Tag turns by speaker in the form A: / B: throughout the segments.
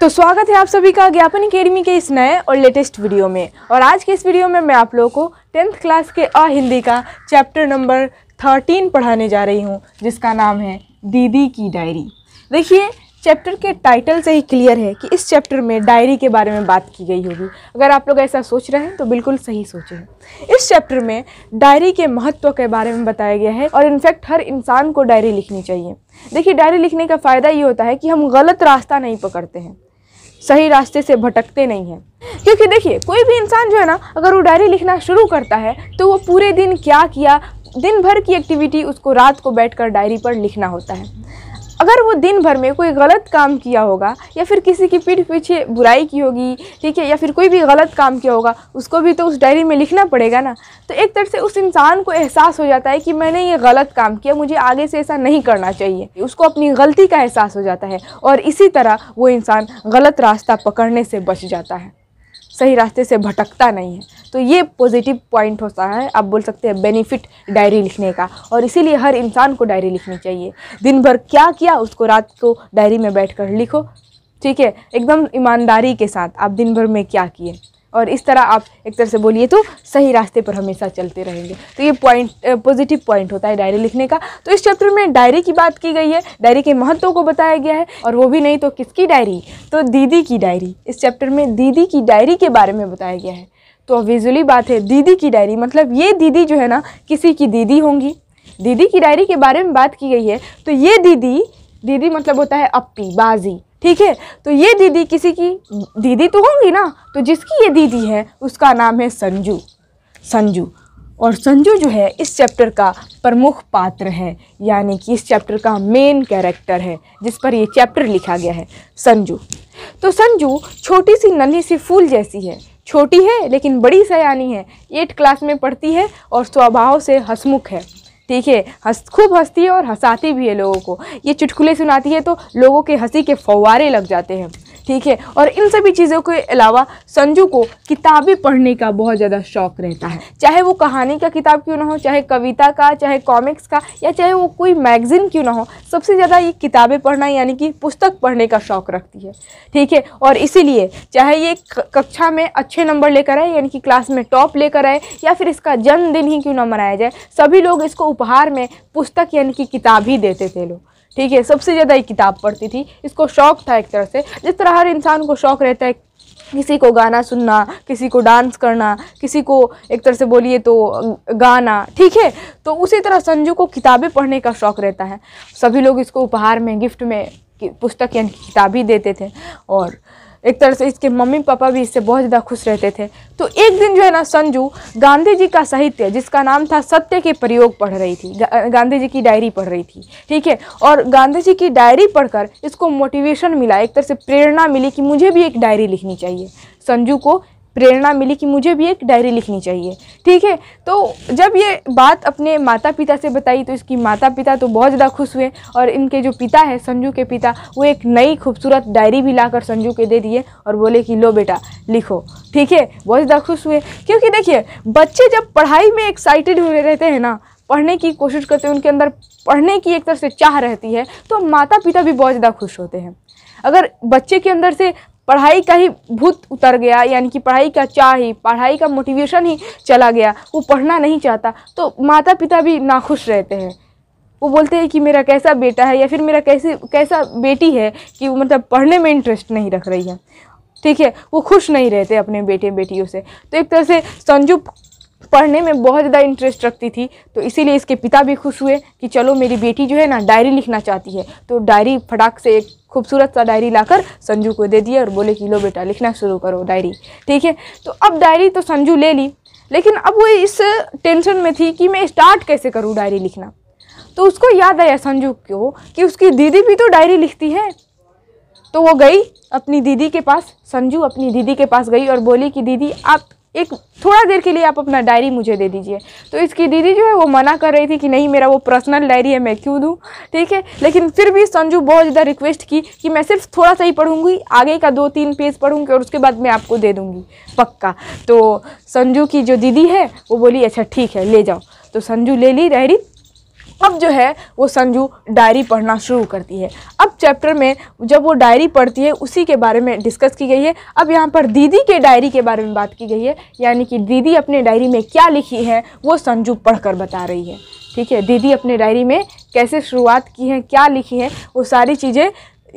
A: तो स्वागत है आप सभी का ज्ञापन अकेडमी के इस नए और लेटेस्ट वीडियो में और आज के इस वीडियो में मैं आप लोगों को टेंथ क्लास के अ हिंदी का चैप्टर नंबर थर्टीन पढ़ाने जा रही हूँ जिसका नाम है दीदी की डायरी देखिए चैप्टर के टाइटल से ही क्लियर है कि इस चैप्टर में डायरी के बारे में बात की गई होगी अगर आप लोग ऐसा सोच रहे हैं तो बिल्कुल सही सोचे हैं इस चैप्टर में डायरी के महत्व के बारे में बताया गया है और इनफैक्ट हर इंसान को डायरी लिखनी चाहिए देखिए डायरी लिखने का फ़ायदा ये होता है कि हम गलत रास्ता नहीं पकड़ते हैं सही रास्ते से भटकते नहीं हैं क्योंकि देखिए कोई भी इंसान जो है ना अगर वो डायरी लिखना शुरू करता है तो वो पूरे दिन क्या किया दिन भर की एक्टिविटी उसको रात को बैठकर डायरी पर लिखना होता है अगर वो दिन भर में कोई गलत काम किया होगा या फिर किसी की पीठ पीछे बुराई की होगी ठीक है या फिर कोई भी गलत काम किया होगा उसको भी तो उस डायरी में लिखना पड़ेगा ना तो एक तरह से उस इंसान को एहसास हो जाता है कि मैंने ये गलत काम किया मुझे आगे से ऐसा नहीं करना चाहिए उसको अपनी गलती का एहसास हो जाता है और इसी तरह वो इंसान गलत रास्ता पकड़ने से बच जाता है सही रास्ते से भटकता नहीं है तो ये पॉजिटिव पॉइंट होता है आप बोल सकते हैं बेनिफिट डायरी लिखने का और इसीलिए हर इंसान को डायरी लिखनी चाहिए दिन भर क्या किया उसको रात को डायरी में बैठ कर लिखो ठीक है एकदम ईमानदारी के साथ आप दिन भर में क्या किए और इस तरह आप एक तरह से बोलिए तो सही रास्ते पर हमेशा चलते रहेंगे तो ये पॉइंट पॉजिटिव पॉइंट होता है डायरी लिखने का तो इस चैप्टर में डायरी की बात की गई है डायरी के महत्व को बताया गया है और वो भी नहीं तो किसकी डायरी तो दीदी की डायरी इस चैप्टर में दीदी की डायरी के बारे में बताया गया है तो विजुअली बात है दीदी की डायरी मतलब ये दीदी जो है ना किसी की दीदी होंगी दीदी की डायरी के बारे में बात की गई है तो ये दीदी दीदी मतलब होता है अप्पी बाजी ठीक है तो ये दीदी किसी की दीदी तो होंगी ना तो जिसकी ये दीदी है उसका नाम है संजू संजू और संजू जो है इस चैप्टर का प्रमुख पात्र है यानी कि इस चैप्टर का मेन कैरेक्टर है जिस पर ये चैप्टर लिखा गया है संजू तो संजू छोटी सी नन्ही सी फूल जैसी है छोटी है लेकिन बड़ी सयानी है एट क्लास में पढ़ती है और स्वभाव से हसमुख है ठीक है हंस खूब हंसती है और हंसाती भी है लोगों को ये चुटकुले सुनाती है तो लोगों के हंसी के फवारे लग जाते हैं ठीक है और इन सभी चीज़ों के अलावा संजू को किताबें पढ़ने का बहुत ज़्यादा शौक रहता है चाहे वो कहानी का किताब क्यों ना हो चाहे कविता का चाहे कॉमिक्स का या चाहे वो कोई मैगज़ीन क्यों ना हो सबसे ज़्यादा ये किताबें पढ़ना यानी कि पुस्तक पढ़ने का शौक रखती है ठीक है और इसीलिए चाहे ये कक्षा में अच्छे नंबर लेकर आए यानी कि क्लास में टॉप लेकर आए या फिर इसका जन्मदिन ही क्यों ना मनाया जाए सभी लोग इसको उपहार में पुस्तक यानी कि किताब ही देते थे लोग ठीक है सबसे ज़्यादा ये किताब पढ़ती थी इसको शौक़ था एक तरह से जिस तरह हर इंसान को शौक़ रहता है किसी को गाना सुनना किसी को डांस करना किसी को एक तरह से बोलिए तो गाना ठीक है तो उसी तरह संजू को किताबें पढ़ने का शौक़ रहता है सभी लोग इसको उपहार में गिफ्ट में पुस्तक यानी किताब ही देते थे और एक तरह से इसके मम्मी पापा भी इससे बहुत ज़्यादा खुश रहते थे तो एक दिन जो है ना संजू गांधी जी का साहित्य जिसका नाम था सत्य के प्रयोग पढ़ रही थी गा, गांधी जी की डायरी पढ़ रही थी ठीक है और गांधी जी की डायरी पढ़कर इसको मोटिवेशन मिला एक तरह से प्रेरणा मिली कि मुझे भी एक डायरी लिखनी चाहिए संजू को प्रेरणा मिली कि मुझे भी एक डायरी लिखनी चाहिए ठीक है तो जब ये बात अपने माता पिता से बताई तो इसकी माता पिता तो बहुत ज़्यादा खुश हुए और इनके जो पिता है संजू के पिता वो एक नई खूबसूरत डायरी भी लाकर संजू के दे दिए और बोले कि लो बेटा लिखो ठीक है बहुत ज़्यादा खुश हुए क्योंकि देखिए बच्चे जब पढ़ाई में एक्साइटेड हुए रहते हैं ना पढ़ने की कोशिश करते हैं उनके अंदर पढ़ने की एक तरह से चाह रहती है तो माता पिता भी बहुत ज़्यादा खुश होते हैं अगर बच्चे के अंदर से पढ़ाई का ही भूत उतर गया यानी कि पढ़ाई का चाह ही पढ़ाई का मोटिवेशन ही चला गया वो पढ़ना नहीं चाहता तो माता पिता भी नाखुश रहते हैं वो बोलते हैं कि मेरा कैसा बेटा है या फिर मेरा कैसे कैसा बेटी है कि वो मतलब पढ़ने में इंटरेस्ट नहीं रख रही है ठीक है वो खुश नहीं रहते अपने बेटे बेटियों से तो एक तरह से संजू पढ़ने में बहुत ज़्यादा इंटरेस्ट रखती थी तो इसीलिए इसके पिता भी खुश हुए कि चलो मेरी बेटी जो है ना डायरी लिखना चाहती है तो डायरी फटाक से एक खूबसूरत सा डायरी लाकर संजू को दे दिया और बोले कि लो बेटा लिखना शुरू करो डायरी ठीक है तो अब डायरी तो संजू ले ली लेकिन अब वो इस टेंशन में थी कि मैं स्टार्ट कैसे करूँ डायरी लिखना तो उसको याद आया संजू को कि उसकी दीदी भी तो डायरी लिखती है तो वो गई अपनी दीदी के पास संजू अपनी दीदी के पास गई और बोली कि दीदी आप एक थोड़ा देर के लिए आप अपना डायरी मुझे दे दीजिए तो इसकी दीदी जो है वो मना कर रही थी कि नहीं मेरा वो पर्सनल डायरी है मैं क्यों दूँ ठीक है लेकिन फिर भी संजू बहुत ज़्यादा रिक्वेस्ट की कि मैं सिर्फ थोड़ा सा ही पढ़ूँगी आगे का दो तीन पेज पढ़ूँगी और उसके बाद मैं आपको दे दूँगी पक्का तो संजू की जो दीदी है वो बोली अच्छा ठीक है ले जाओ तो संजू ले ली डायरी अब जो है वो संजू डायरी पढ़ना शुरू करती है अब चैप्टर में जब वो डायरी पढ़ती है उसी के बारे में डिस्कस की गई है अब यहाँ पर दीदी के डायरी के बारे में बात की गई है यानी कि दीदी अपने डायरी में क्या लिखी है वो संजू पढ़कर बता रही है ठीक है दीदी अपने डायरी में कैसे शुरुआत की है क्या लिखी है वो सारी चीज़ें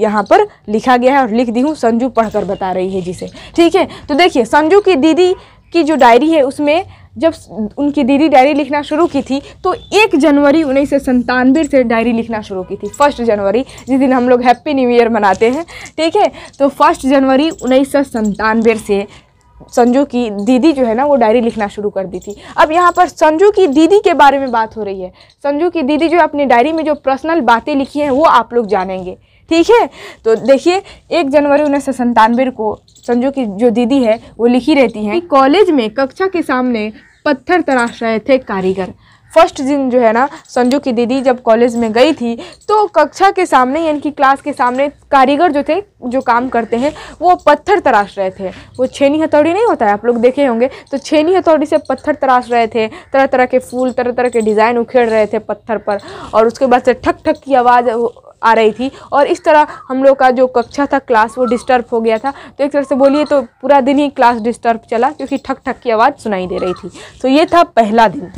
A: यहाँ पर लिखा गया है और लिख दी हूँ संजू पढ़कर बता रही है जिसे ठीक है तो देखिए संजू की दीदी की जो डायरी है उसमें जब उनकी दीदी डायरी लिखना शुरू की थी तो एक जनवरी उन्नीस सौ संतानवे से डायरी लिखना शुरू की थी फर्स्ट जनवरी जिस दिन हम लोग हैप्पी न्यू ईयर मनाते हैं ठीक है तो फर्स्ट जनवरी उन्नीस सौ संतानवे से संजू की दीदी जो है ना वो डायरी लिखना शुरू कर दी थी अब यहाँ पर संजू की दीदी के बारे में बात हो रही है संजू की दीदी जो अपनी डायरी में जो पर्सनल बातें लिखी हैं वो आप लोग जानेंगे ठीक है तो देखिए एक जनवरी उन्नीस सौ संतानवे को संजू की जो दीदी है वो लिखी रहती हैं कॉलेज में कक्षा के सामने पत्थर तराश रहे थे कारीगर फर्स्ट दिन जो है ना संजू की दीदी जब कॉलेज में गई थी तो कक्षा के सामने यानी कि क्लास के सामने कारीगर जो थे जो काम करते हैं वो पत्थर तराश रहे थे वो छेनी हथौड़ी नहीं होता है आप लोग देखे होंगे तो छेनी हथौड़ी से पत्थर तराश रहे थे तरह तरह के फूल तरह तरह के डिज़ाइन उखेड़ रहे थे पत्थर पर और उसके बाद से ठक ठक की आवाज़ आ रही थी और इस तरह हम लोग का जो कक्षा था क्लास वो डिस्टर्ब हो गया था तो एक तरह से बोलिए तो पूरा दिन ही क्लास डिस्टर्ब चला क्योंकि ठक ठक की आवाज़ सुनाई दे रही थी तो ये था पहला दिन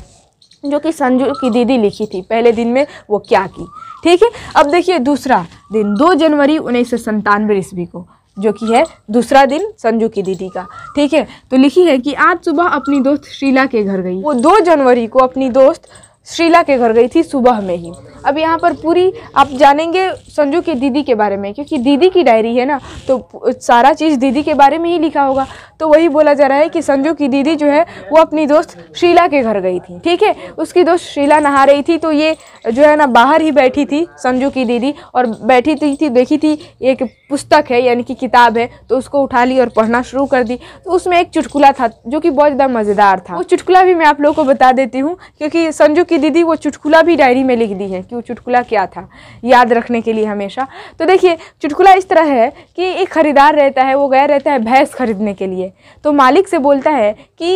A: जो कि संजू की दीदी लिखी थी पहले दिन में वो क्या की ठीक है अब देखिए दूसरा दिन दो जनवरी उन्नीस सौ संतानवे ईस्वी को जो कि है दूसरा दिन संजू की दीदी का ठीक है तो लिखी है कि आज सुबह अपनी दोस्त शीला के घर गई वो दो जनवरी को अपनी दोस्त श्रीला के घर गई थी सुबह में ही अब यहाँ पर पूरी आप जानेंगे संजू की दीदी के बारे में क्योंकि दीदी की डायरी है ना तो सारा चीज़ दीदी के बारे में ही लिखा होगा तो वही बोला जा रहा है कि संजू की दीदी जो है वो अपनी दोस्त श्रीला के घर गई थी ठीक है उसकी दोस्त शीला नहा रही थी तो ये जो है ना बाहर ही बैठी थी संजू की दीदी और बैठी थी, थी देखी थी एक पुस्तक है यानी कि किताब है तो उसको उठा ली और पढ़ना शुरू कर दी तो उसमें एक चुटकुला था जो कि बहुत ज़्यादा मज़ेदार था वो चुटकुला भी मैं आप लोगों को बता देती हूँ क्योंकि संजू की कि दीदी वो चुटकुला भी डायरी में लिख दी है कि वो चुटकुला क्या था याद रखने के लिए हमेशा तो देखिए चुटकुला इस तरह है कि एक ख़रीदार रहता है वो गया रहता है भैंस खरीदने के लिए तो मालिक से बोलता है कि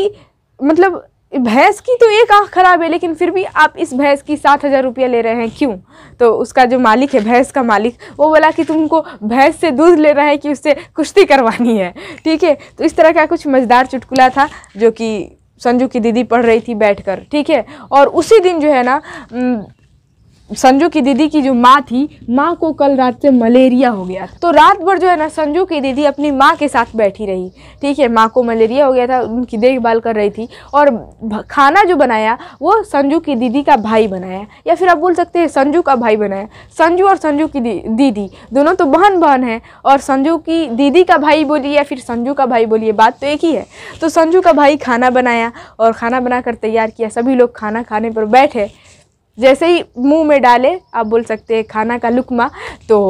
A: मतलब भैंस की तो एक आँख खराब है लेकिन फिर भी आप इस भैंस की सात हज़ार रुपया ले रहे हैं क्यों तो उसका जो मालिक है भैंस का मालिक वो बोला कि तुमको भैंस से दूध लेना है कि उससे कुश्ती करवानी है ठीक है तो इस तरह का कुछ मज़ेदार चुटकुला था जो कि संजू की दीदी पढ़ रही थी बैठकर ठीक है और उसी दिन जो है ना संजू की दीदी की जो माँ थी माँ को कल रात से मलेरिया हो गया तो रात भर जो है ना संजू की दीदी अपनी माँ के साथ बैठी रही ठीक है माँ को मलेरिया हो गया था उनकी देखभाल कर रही थी और खाना जो बनाया वो संजू की दीदी का भाई बनाया या फिर आप बोल सकते हैं संजू का भाई बनाया संजू और संजू की दीदी दोनों तो बहन बहन है और संजू की दीदी का भाई बोलिए या फिर संजू का भाई बोलिए बात तो एक ही है तो संजू का भाई खाना बनाया और खाना बनाकर तैयार किया सभी लोग खाना खाने पर बैठे जैसे ही मुंह में डाले आप बोल सकते हैं खाना का लुकमा तो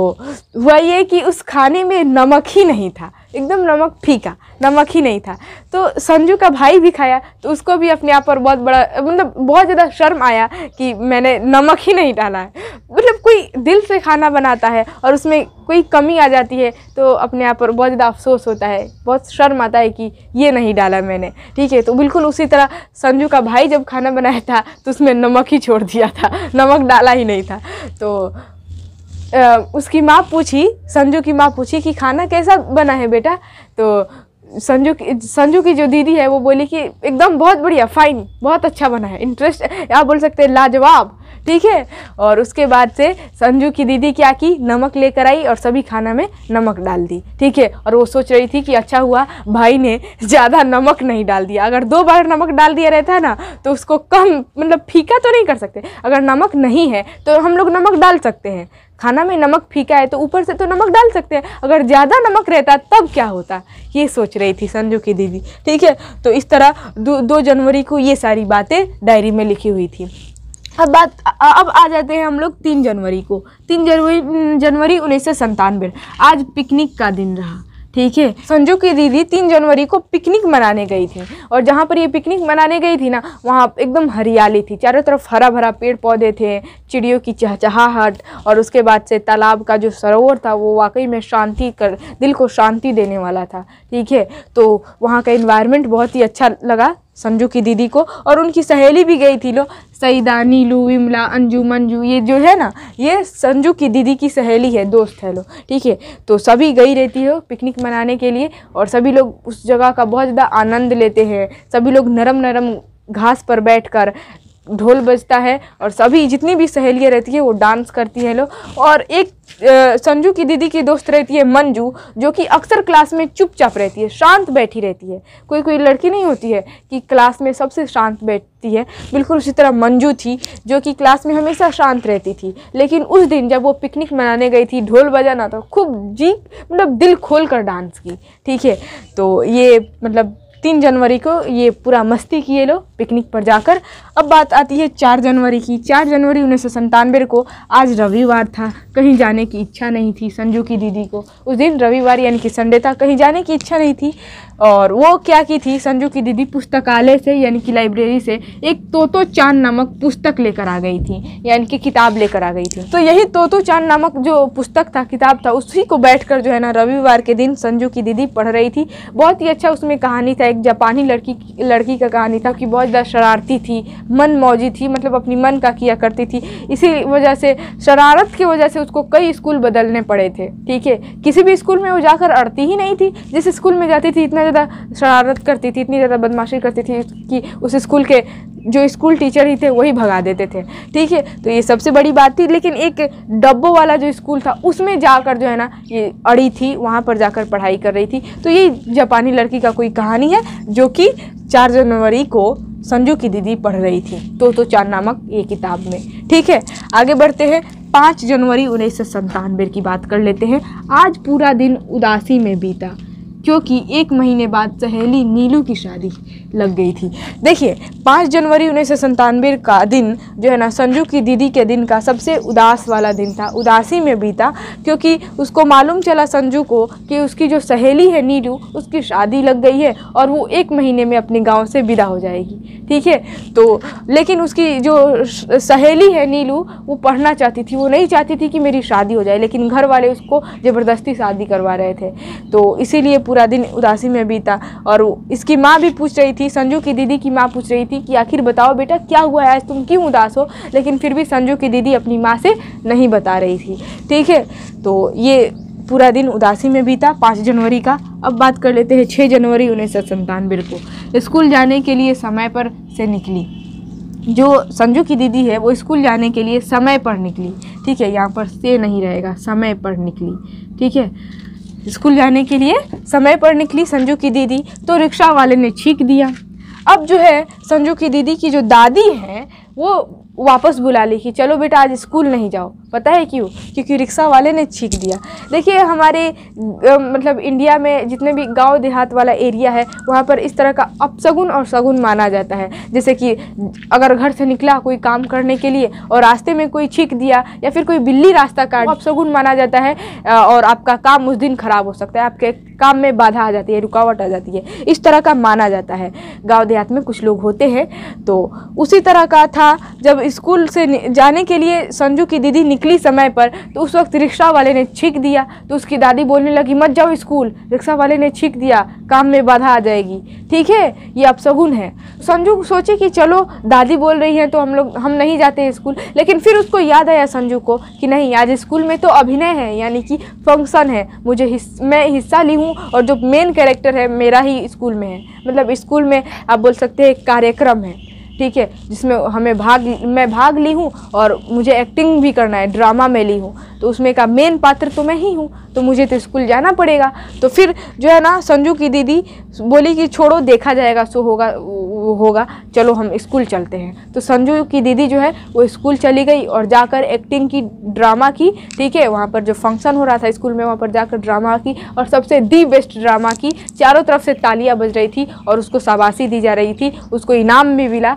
A: हुआ ये कि उस खाने में नमक ही नहीं था एकदम नमक फीका नमक ही नहीं था तो संजू का भाई भी खाया तो उसको भी अपने आप पर बहुत बड़ा मतलब बहुत ज़्यादा शर्म आया कि मैंने नमक ही नहीं डाला है मतलब कोई दिल से खाना बनाता है और उसमें कोई कमी आ जाती है तो अपने आप पर बहुत ज़्यादा अफसोस होता है बहुत शर्म आता है कि ये नहीं डाला मैंने ठीक है तो बिल्कुल उसी तरह संजू का भाई जब खाना बनाया था तो उसमें नमक ही छोड़ दिया था नमक डाला ही नहीं था तो उसकी माँ पूछी संजू की माँ पूछी कि खाना कैसा बना है बेटा तो संजू की संजू की जो दीदी है वो बोली कि एकदम बहुत बढ़िया फाइन बहुत अच्छा बना है इंटरेस्ट आप बोल सकते हैं लाजवाब ठीक है और उसके बाद से संजू की दीदी क्या की नमक लेकर आई और सभी खाना में नमक डाल दी ठीक है और वो सोच रही थी कि अच्छा हुआ भाई ने ज़्यादा नमक नहीं डाल दिया अगर दो बार नमक डाल दिया रहता है ना तो उसको कम मतलब फीका तो नहीं कर सकते अगर नमक नहीं है तो हम लोग नमक डाल सकते हैं खाना में नमक फीका है तो ऊपर से तो नमक डाल सकते हैं अगर ज़्यादा नमक रहता तब क्या होता ये सोच रही थी संजू की दीदी ठीक है तो इस तरह दो, दो जनवरी को ये सारी बातें डायरी में लिखी हुई थी अब बात अब आ जाते हैं हम लोग तीन जनवरी को तीन जनवरी जनवरी उन्नीस सौ संतानवे आज पिकनिक का दिन रहा ठीक है संजू की दीदी तीन जनवरी को पिकनिक मनाने गई थी और जहाँ पर ये पिकनिक मनाने गई थी ना वहाँ एकदम हरियाली थी चारों तरफ हरा भरा पेड़ पौधे थे चिड़ियों की चहचहाहट और उसके बाद से तालाब का जो सरोवर था वो वाकई में शांति कर दिल को शांति देने वाला था ठीक है तो वहाँ का इन्वायरमेंट बहुत ही अच्छा लगा संजू की दीदी को और उनकी सहेली भी गई थी लो सईदा नीलू विमला अंजू मंजू ये जो है ना ये संजू की दीदी की सहेली है दोस्त है लो ठीक है तो सभी गई रहती हो पिकनिक मनाने के लिए और सभी लोग उस जगह का बहुत ज़्यादा आनंद लेते हैं सभी लोग नरम नरम घास पर बैठकर ढोल बजता है और सभी जितनी भी सहेलियाँ रहती है वो डांस करती है लोग और एक संजू की दीदी की दोस्त रहती है मंजू जो कि अक्सर क्लास में चुपचाप रहती है शांत बैठी रहती है कोई कोई लड़की नहीं होती है कि क्लास में सबसे शांत बैठती है बिल्कुल उसी तरह मंजू थी जो कि क्लास में हमेशा शांत रहती थी लेकिन उस दिन जब वो पिकनिक मनाने गई थी ढोल बजाना तो खूब जी मतलब दिल खोल कर डांस की ठीक है तो ये मतलब तीन जनवरी को ये पूरा मस्ती किए लोग पिकनिक पर जाकर अब बात आती है चार जनवरी की चार जनवरी उन्नीस को आज रविवार था कहीं जाने की इच्छा नहीं थी संजू की दीदी को उस दिन रविवार यानी कि संडे था कहीं जाने की इच्छा नहीं थी और वो क्या की थी संजू की दीदी पुस्तकालय से यानी कि लाइब्रेरी से एक तोतो चांद नामक पुस्तक लेकर आ गई थी यानी कि किताब लेकर आ गई थी तो यही तोतो चांद नामक जो पुस्तक था किताब था उसी को बैठकर जो है ना रविवार के दिन संजू की दीदी पढ़ रही थी बहुत ही अच्छा उसमें कहानी था एक जापानी लड़की लड़की का कहानी था कि बहुत ज़्यादा शरारती थी मन मौजी थी मतलब अपनी मन का किया करती थी इसी वजह से शरारत की वजह से उसको कई स्कूल बदलने पड़े थे ठीक है किसी भी स्कूल में वो जाकर अड़ती ही नहीं थी जिस स्कूल में जाती थी इतना ज़्यादा शरारत करती थी इतनी ज़्यादा बदमाशी करती थी कि उस स्कूल के जो स्कूल टीचर ही थे वही भगा देते थे ठीक है तो ये सबसे बड़ी बात थी लेकिन एक डब्बो वाला जो स्कूल था उसमें जाकर जो है ना ये अड़ी थी वहाँ पर जाकर पढ़ाई कर रही थी तो ये जापानी लड़की का कोई कहानी है जो कि चार जनवरी को संजू की दीदी पढ़ रही थी तो तो चार नामक ये किताब में ठीक है आगे बढ़ते हैं पाँच जनवरी उन्नीस की बात कर लेते हैं आज पूरा दिन उदासी में बीता क्योंकि एक महीने बाद सहेली नीलू की शादी लग गई थी देखिए पाँच जनवरी उन्नीस सौ का दिन जो है ना संजू की दीदी के दिन का सबसे उदास वाला दिन था उदासी में बीता क्योंकि उसको मालूम चला संजू को कि उसकी जो सहेली है नीलू उसकी शादी लग गई है और वो एक महीने में अपने गाँव से विदा हो जाएगी ठीक है तो लेकिन उसकी जो सहेली है नीलू वो पढ़ना चाहती थी वो नहीं चाहती थी कि मेरी शादी हो जाए लेकिन घर वाले उसको ज़बरदस्ती शादी करवा रहे थे तो इसीलिए पूरा दिन उदासी में बीता और इसकी माँ भी पूछ रही थी संजू की दीदी की माँ पूछ रही थी कि आखिर बताओ बेटा क्या हुआ है आज तुम क्यों उदास हो लेकिन फिर भी संजू की दीदी अपनी माँ से नहीं बता रही थी ठीक है तो ये पूरा दिन उदासी में बीता पाँच जनवरी का अब बात कर लेते हैं छः जनवरी उन्नीस सौ संतानवे को स्कूल जाने के लिए समय पर से निकली जो संजू की दीदी है वो स्कूल जाने के लिए समय पर निकली ठीक है यहाँ पर से नहीं रहेगा समय पर निकली ठीक है स्कूल जाने के लिए समय पर निकली संजू की दीदी तो रिक्शा वाले ने छींक दिया अब जो है संजू की दीदी की जो दादी है वो वापस बुला ली कि चलो बेटा आज स्कूल नहीं जाओ पता है क्यों क्योंकि रिक्शा वाले ने छींक दिया देखिए हमारे मतलब इंडिया में जितने भी गांव देहात वाला एरिया है वहाँ पर इस तरह का अपसगुन और सगुन माना जाता है जैसे कि अगर घर से निकला कोई काम करने के लिए और रास्ते में कोई छींक दिया या फिर कोई बिल्ली रास्ता काट अपसगुन माना जाता है और आपका काम उस दिन खराब हो सकता है आपके काम में बाधा आ जाती है रुकावट आ जाती है इस तरह का माना जाता है गाँव देहात में कुछ लोग होते हैं तो उसी तरह का था जब स्कूल से जाने के लिए संजू की दीदी निकली समय पर तो उस वक्त रिक्शा वाले ने छींक दिया तो उसकी दादी बोलने लगी मत जाओ स्कूल रिक्शा वाले ने छींक दिया काम में बाधा आ जाएगी ठीक है ये अपशगुन है संजू सोचे कि चलो दादी बोल रही हैं तो हम लोग हम नहीं जाते स्कूल लेकिन फिर उसको याद आया संजू को कि नहीं आज स्कूल में तो अभिनय है यानी कि फंक्शन है मुझे हिस, मैं हिस्सा ली हूँ हूँ और जो मेन कैरेक्टर है मेरा ही स्कूल में है मतलब स्कूल में आप बोल सकते हैं कार्यक्रम है ठीक है जिसमें हमें भाग मैं भाग ली हूँ और मुझे एक्टिंग भी करना है ड्रामा में ली हूँ तो उसमें का मेन पात्र तो मैं ही हूँ तो मुझे तो स्कूल जाना पड़ेगा तो फिर जो है ना संजू की दीदी बोली कि छोड़ो देखा जाएगा सो होगा वो होगा चलो हम स्कूल चलते हैं तो संजू की दीदी जो है वो स्कूल चली गई और जाकर एक्टिंग की ड्रामा की ठीक है वहाँ पर जो फंक्शन हो रहा था स्कूल में वहाँ पर जाकर ड्रामा की और सबसे दी बेस्ट ड्रामा की चारों तरफ से तालियाँ बज रही थी और उसको शाबाशी दी जा रही थी उसको इनाम भी मिला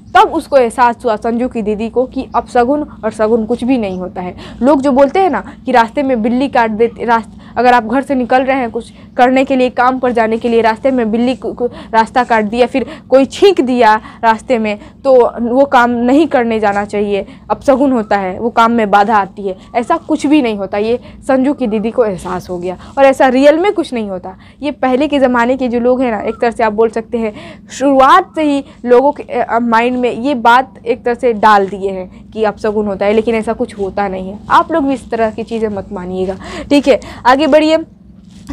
A: तब उसको एहसास हुआ संजू की दीदी को कि अब सगुन और सगुन कुछ भी नहीं होता है लोग जो बोलते हैं ना कि रास्ते में बिल्ली काट देते रास्ते अगर आप घर से निकल रहे हैं कुछ करने के लिए काम पर जाने के लिए रास्ते में बिल्ली रास्ता काट दिया फिर कोई छींक दिया रास्ते में तो वो काम नहीं करने जाना चाहिए सगुन होता है वो काम में बाधा आती है ऐसा कुछ भी नहीं होता ये संजू की दीदी को एहसास हो गया और ऐसा रियल में कुछ नहीं होता ये पहले के ज़माने के जो लोग हैं ना एक तरह से आप बोल सकते हैं शुरुआत से ही लोगों के माइंड में ये बात एक तरह से डाल दिए हैं कि सगुन होता है लेकिन ऐसा कुछ होता नहीं है आप लोग भी इस तरह की चीज़ें मत मानिएगा ठीक है आगे बढ़िए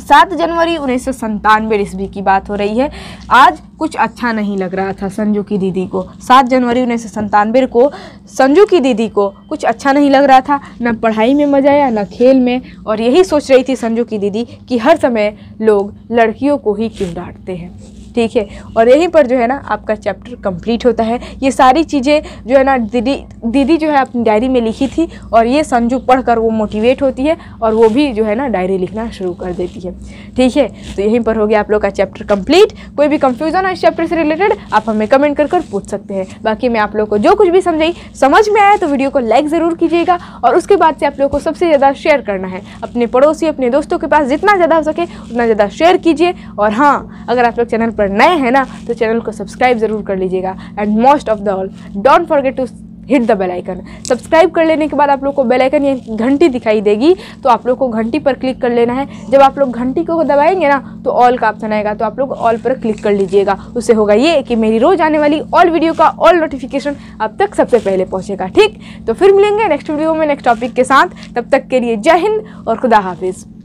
A: सात जनवरी उन्नीस सौ संतानवे ईस्वी की बात हो रही है आज कुछ अच्छा नहीं लग रहा था संजू की दीदी को सात जनवरी उन्नीस सौ संतानवे को संजू की दीदी को कुछ अच्छा नहीं लग रहा था न पढ़ाई में मज़ा आया न खेल में और यही सोच रही थी संजू की दीदी कि हर समय लोग लड़कियों को ही क्यों डांटते हैं ठीक है और यहीं पर जो है ना आपका चैप्टर कंप्लीट होता है ये सारी चीज़ें जो है ना दीदी दीदी जो है अपनी डायरी में लिखी थी और ये संजू पढ़कर वो मोटिवेट होती है और वो भी जो है ना डायरी लिखना शुरू कर देती है ठीक है तो यहीं पर हो गया आप लोग का चैप्टर कम्प्लीट कोई भी कंफ्यूजन हो इस चैप्टर से रिलेटेड आप हमें कमेंट कर कर पूछ सकते हैं बाकी मैं आप लोग को जो कुछ भी समझाई समझ में आया तो वीडियो को लाइक ज़रूर कीजिएगा और उसके बाद से आप लोग को सबसे ज़्यादा शेयर करना है अपने पड़ोसी अपने दोस्तों के पास जितना ज़्यादा हो सके उतना ज़्यादा शेयर कीजिए और हाँ अगर आप लोग चैनल पर नए हैं ना तो चैनल को सब्सक्राइब ज़रूर कर लीजिएगा and most of the all don't forget to hit the bell icon subscribe कर लेने के बाद आप लोग को बेल आइकन या घंटी दिखाई देगी तो आप लोग को घंटी पर क्लिक कर लेना है जब आप लोग घंटी को दबाएंगे ना तो ऑल का ऑप्शन आएगा तो आप लोग ऑल पर क्लिक कर लीजिएगा उससे होगा ये कि मेरी रोज़ आने वाली ऑल वीडियो का ऑल नोटिफिकेशन अब तक सबसे पहले पहुँचेगा ठीक तो फिर मिलेंगे नेक्स्ट वीडियो में नेक्स्ट टॉपिक के साथ तब तक के लिए जय हिंद और खुदा हाफिज़